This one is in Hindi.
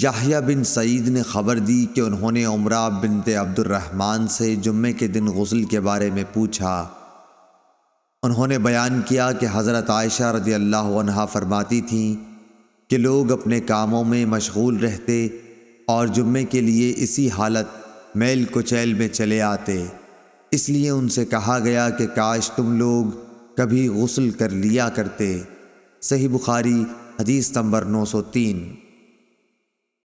याहिया बिन सईद ने खबर दी कि उन्होंने उमरा बिनते अब्दुलरहमान से जुम्मे के दिन गसल के बारे में पूछा उन्होंने बयान किया कि हज़रत आयशा रदी अल्लाह फरमाती थी कि लोग अपने कामों में मशगूल रहते और जुम्मे के लिए इसी हालत मैल कुचैल में चले आते इसलिए उनसे कहा गया कि काश तुम लोग कभी गसल कर लिया करते सही बुखारी हदीस नंबर नौ सौ तीन